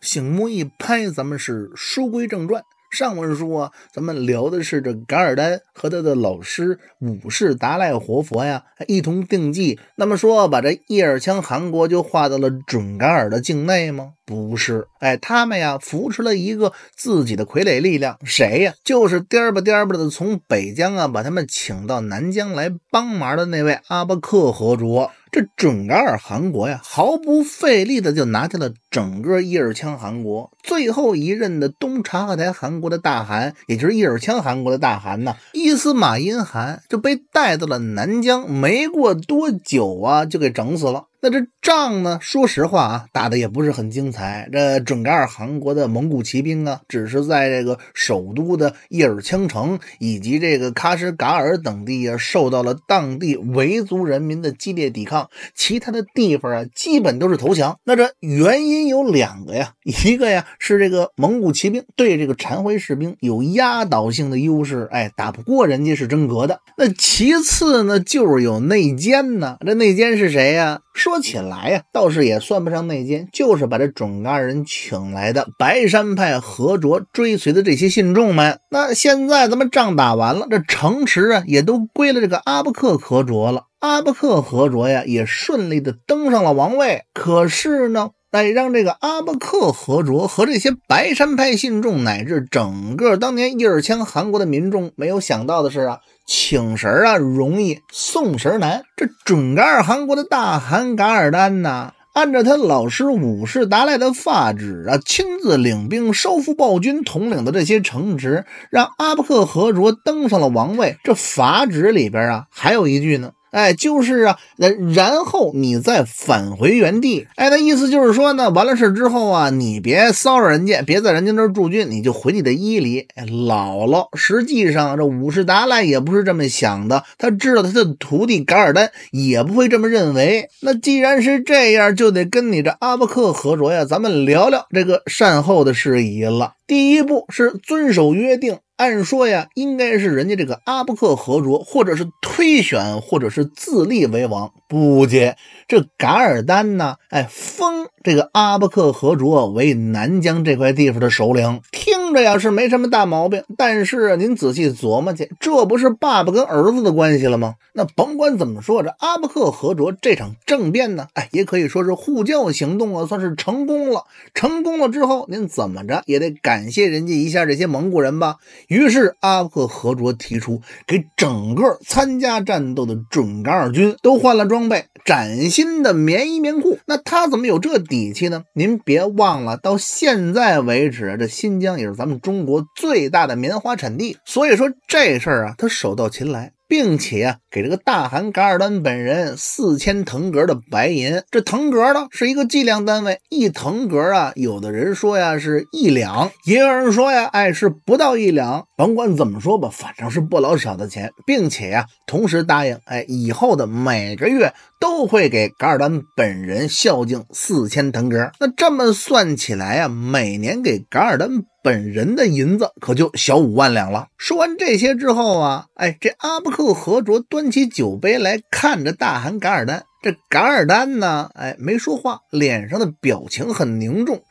醒目一拍，咱们是书归正传。上文书啊，咱们聊的是这噶尔丹和他的老师五世达赖活佛呀，一同定计。那么说，把这叶尔羌汗国就划到了准噶尔的境内吗？不是，哎，他们呀扶持了一个自己的傀儡力量，谁呀？就是颠吧颠吧的从北疆啊，把他们请到南疆来帮忙的那位阿巴克活卓。这准噶尔汗国呀，毫不费力的就拿下了整个伊尔羌汗国。最后一任的东察合台汗国的大汗，也就是伊尔羌汗国的大汗呢，伊斯马因汗就被带到了南疆，没过多久啊，就给整死了。那这仗呢？说实话啊，打的也不是很精彩。这准噶尔汗国的蒙古骑兵啊，只是在这个首都的叶尔羌城以及这个喀什噶尔等地啊，受到了当地维族人民的激烈抵抗。其他的地方啊，基本都是投降。那这原因有两个呀，一个呀是这个蒙古骑兵对这个禅回士兵有压倒性的优势，哎，打不过人家是真格的。那其次呢，就是有内奸呢。这内奸是谁呀？说起来呀，倒是也算不上内奸，就是把这准噶尔人请来的白山派何卓追随的这些信众们。那现在咱们仗打完了，这城池啊也都归了这个阿不克何卓了。阿不克何卓呀也顺利的登上了王位。可是呢。但让这个阿巴克合卓和这些白山派信众，乃至整个当年叶尔羌韩国的民众没有想到的是啊，请神啊容易，送神难。这准噶尔汗国的大汗噶尔丹呢，按照他老师五世达赖的法旨啊，亲自领兵收复暴君统领的这些城池，让阿巴克合卓登上了王位。这法旨里边啊，还有一句呢。哎，就是啊，那然后你再返回原地。哎，那意思就是说呢，完了事之后啊，你别骚扰人家，别在人家那儿驻军，你就回你的伊犁。哎，姥姥，实际上这五世达赖也不是这么想的，他知道他的徒弟噶尔丹也不会这么认为。那既然是这样，就得跟你这阿巴克合作呀，咱们聊聊这个善后的事宜了。第一步是遵守约定。按说呀，应该是人家这个阿布克合卓，或者是推选，或者是自立为王，不接这噶尔丹呢？哎，封这个阿布克合卓为南疆这块地方的首领，听。这要是没什么大毛病，但是您仔细琢磨去，这不是爸爸跟儿子的关系了吗？那甭管怎么说，这阿布克和卓这场政变呢，哎，也可以说是护教行动啊，算是成功了。成功了之后，您怎么着也得感谢人家一下这些蒙古人吧。于是阿布克和卓提出给整个参加战斗的准噶尔军都换了装备，崭新的棉衣棉裤。那他怎么有这底气呢？您别忘了，到现在为止，这新疆也是咱。咱们中国最大的棉花产地，所以说这事儿啊，他手到擒来。并且啊，给这个大汗噶尔丹本人四千腾格的白银。这腾格呢是一个计量单位，一腾格啊，有的人说呀是一两，也有人说呀，哎是不到一两。甭管怎么说吧，反正是不老少的钱。并且啊，同时答应，哎，以后的每个月都会给噶尔丹本人孝敬四千腾格。那这么算起来啊，每年给噶尔丹本人的银子可就小五万两了。说完这些之后啊，哎，这阿布克。贺和卓端起酒杯来，看着大汗噶尔丹。这噶尔丹呢？哎，没说话，脸上的表情很凝重，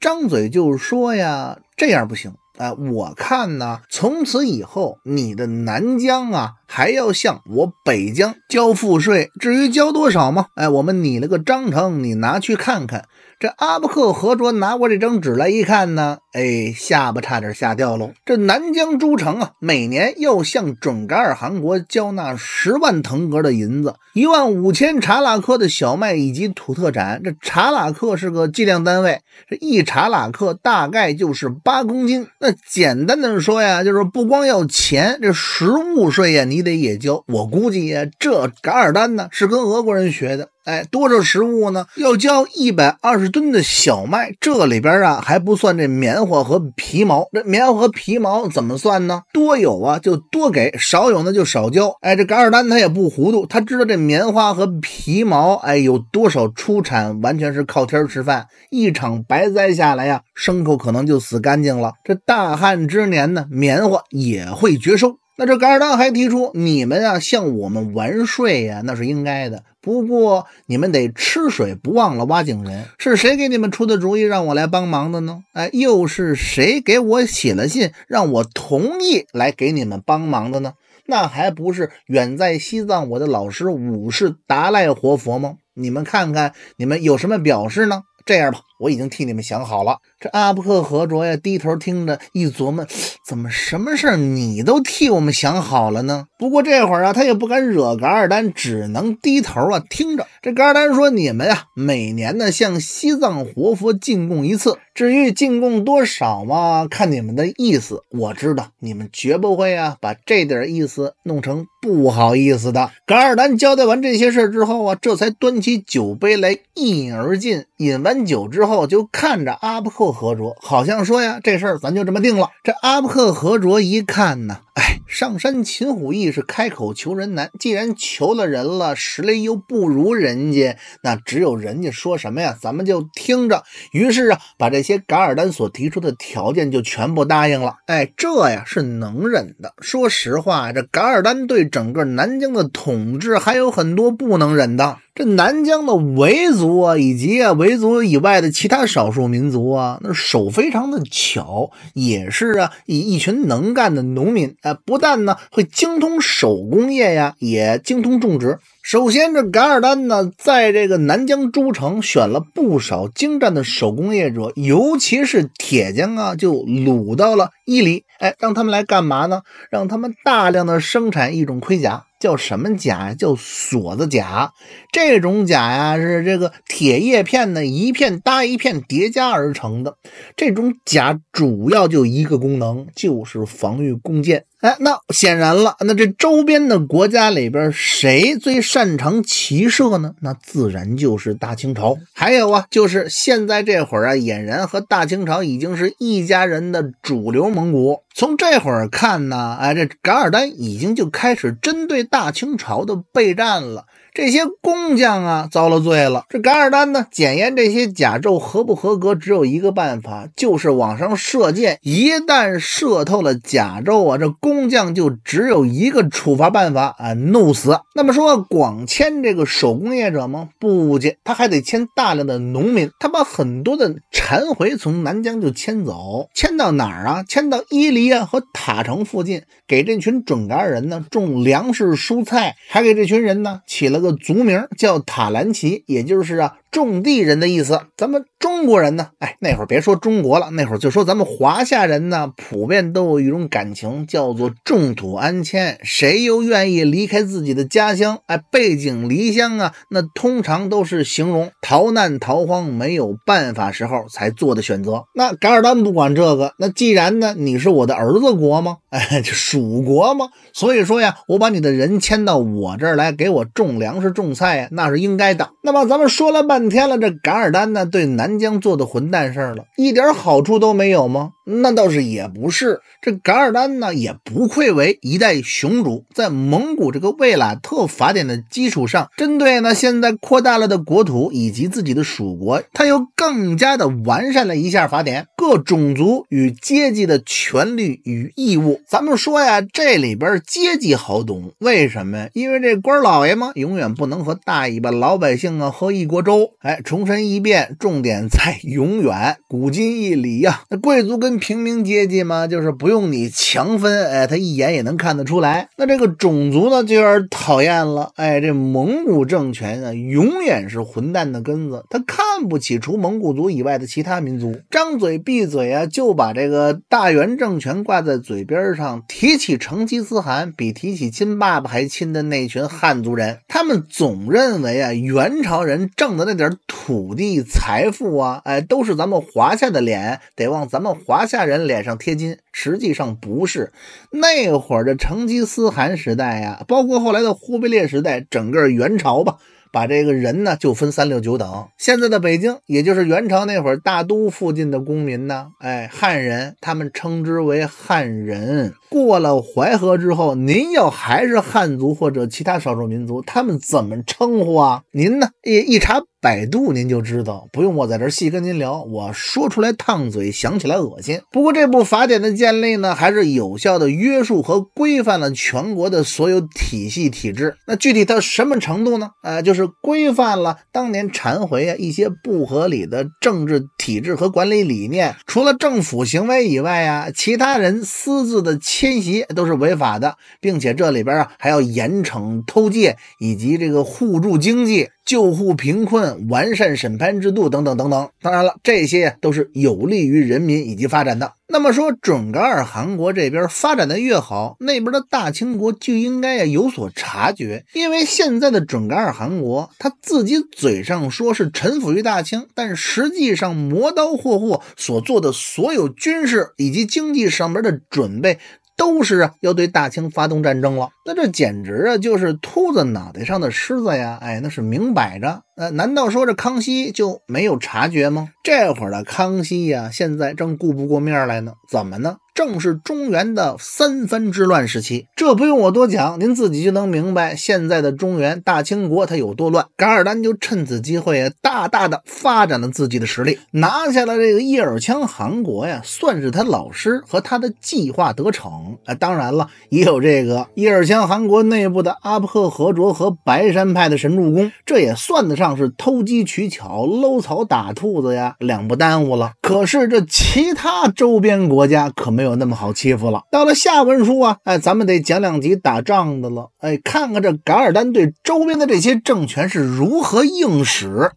张嘴就说呀：“这样不行，哎，我看呢，从此以后你的南疆啊。”还要向我北疆交赋税，至于交多少吗？哎，我们拟了个章程，你拿去看看。这阿布克和卓拿过这张纸来一看呢，哎，下巴差点吓掉喽。这南疆诸城啊，每年要向准噶尔汗国交纳十万腾格的银子，一万五千查拉克的小麦以及土特产。这查拉克是个计量单位，这一查拉克大概就是八公斤。那简单的说呀，就是不光要钱，这实物税呀，你。得也交，我估计呀，这噶尔丹呢是跟俄国人学的。哎，多少食物呢？要交一百二十吨的小麦，这里边啊还不算这棉花和皮毛。这棉花和皮毛怎么算呢？多有啊就多给，少有呢就少交。哎，这噶尔丹他也不糊涂，他知道这棉花和皮毛，哎有多少出产完全是靠天吃饭，一场白灾下来呀，牲口可能就死干净了。这大旱之年呢，棉花也会绝收。那这噶尔丹还提出，你们啊向我们完税呀，那是应该的。不过你们得吃水不忘了挖井人。是谁给你们出的主意让我来帮忙的呢？哎，又是谁给我写了信让我同意来给你们帮忙的呢？那还不是远在西藏我的老师五世达赖活佛吗？你们看看，你们有什么表示呢？这样吧。我已经替你们想好了。这阿布克和卓呀，低头听着，一琢磨，怎么什么事儿你都替我们想好了呢？不过这会儿啊，他也不敢惹噶尔丹，只能低头啊听着。这噶尔丹说：“你们呀，每年呢向西藏活佛进贡一次。至于进贡多少嘛，看你们的意思。我知道你们绝不会啊把这点意思弄成不好意思的。”噶尔丹交代完这些事之后啊，这才端起酒杯来一饮而尽。饮完酒之，后就看着阿布克和卓，好像说呀：“这事儿咱就这么定了。”这阿布克和卓一看呢。哎，上山擒虎易，是开口求人难。既然求了人了，实力又不如人家，那只有人家说什么呀，咱们就听着。于是啊，把这些噶尔丹所提出的条件就全部答应了。哎，这呀是能忍的。说实话，这噶尔丹对整个南疆的统治还有很多不能忍的。这南疆的维族啊，以及啊维族以外的其他少数民族啊，那手非常的巧，也是啊，以一群能干的农民。哎，不但呢会精通手工业呀，也精通种植。首先，这噶尔丹呢，在这个南疆诸城选了不少精湛的手工业者，尤其是铁匠啊，就掳到了伊犁。哎，让他们来干嘛呢？让他们大量的生产一种盔甲，叫什么甲？叫锁子甲。这种甲呀，是这个铁叶片呢，一片搭一片叠加而成的。这种甲主要就一个功能，就是防御弓箭。哎，那显然了，那这周边的国家里边谁最擅长骑射呢？那自然就是大清朝。还有啊，就是现在这会儿啊，俨然和大清朝已经是一家人的主流蒙古。从这会儿看呢，哎，这噶尔丹已经就开始针对大清朝的备战了。这些工匠啊，遭了罪了。这噶尔丹呢，检验这些甲胄合不合格，只有一个办法，就是往上射箭。一旦射透了甲胄啊，这工匠就只有一个处罚办法啊，弄死。那么说，广迁这个手工业者吗？不迁，他还得迁大量的农民。他把很多的残回从南疆就迁走，迁到哪儿啊？迁到伊犁啊和塔城附近，给这群准噶尔人呢种粮食、蔬菜，还给这群人呢起了。个族名叫塔兰奇，也就是啊种地人的意思。咱们。国人呢？哎，那会儿别说中国了，那会儿就说咱们华夏人呢，普遍都有一种感情叫做“种土安迁”，谁又愿意离开自己的家乡？哎，背井离乡啊，那通常都是形容逃难、逃荒没有办法时候才做的选择。那噶尔丹不管这个，那既然呢，你是我的儿子国吗？哎，蜀国吗？所以说呀，我把你的人迁到我这儿来，给我种粮食、种菜，呀，那是应该的。那么咱们说了半天了，这噶尔丹呢，对南疆。做的混蛋事儿了，一点好处都没有吗？那倒是也不是。这噶尔丹呢，也不愧为一代雄主，在蒙古这个卫拉特法典的基础上，针对呢现在扩大了的国土以及自己的属国，他又更加的完善了一下法典，各种族与阶级的权利与义务。咱们说呀，这里边阶级好懂，为什么？呀？因为这官老爷嘛，永远不能和大尾巴老百姓啊喝一锅粥。哎，重申一遍，重点在。永远古今一理呀！那贵族跟平民阶级嘛，就是不用你强分，哎，他一眼也能看得出来。那这个种族呢，就有点讨厌了。哎，这蒙古政权啊，永远是混蛋的根子。他看不起除蒙古族以外的其他民族，张嘴闭嘴啊，就把这个大元政权挂在嘴边上。提起成吉思汗，比提起亲爸爸还亲的那群汉族人，他们总认为啊，元朝人挣的那点土地财富啊。啊，哎，都是咱们华夏的脸，得往咱们华夏人脸上贴金。实际上不是，那会儿的成吉思汗时代呀，包括后来的忽必烈时代，整个元朝吧，把这个人呢就分三六九等。现在的北京，也就是元朝那会儿大都附近的公民呢，哎，汉人，他们称之为汉人。过了淮河之后，您要还是汉族或者其他少数民族，他们怎么称呼啊？您呢？一一查。百度您就知道，不用我在这细跟您聊，我说出来烫嘴，想起来恶心。不过这部法典的建立呢，还是有效的约束和规范了全国的所有体系体制。那具体到什么程度呢？呃，就是规范了当年忏回啊一些不合理的政治体制和管理理念。除了政府行为以外啊，其他人私自的迁徙都是违法的，并且这里边啊还要严惩偷借以及这个互助经济、救护贫困。完善审判制度等等等等，当然了，这些都是有利于人民以及发展的。那么说，准噶尔汗国这边发展的越好，那边的大清国就应该呀有所察觉，因为现在的准噶尔汗国他自己嘴上说是臣服于大清，但实际上磨刀霍霍所做的所有军事以及经济上面的准备，都是要对大清发动战争了。那这简直啊，就是秃子脑袋上的虱子呀！哎，那是明摆着。呃，难道说这康熙就没有察觉吗？这会儿的康熙呀，现在正顾不过面来呢。怎么呢？正是中原的三分之乱时期，这不用我多讲，您自己就能明白现在的中原大清国它有多乱。噶尔丹就趁此机会，大大的发展了自己的实力，拿下了这个叶尔羌汗国呀，算是他老师和他的计划得逞。啊，当然了，也有这个叶尔羌。像韩国内部的阿布克合卓和白山派的神助攻，这也算得上是偷鸡取巧、搂草打兔子呀，两不耽误了。可是这其他周边国家可没有那么好欺负了。到了下文书啊，哎，咱们得讲两集打仗的了。哎，看看这噶尔丹对周边的这些政权是如何硬使、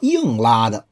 硬拉的。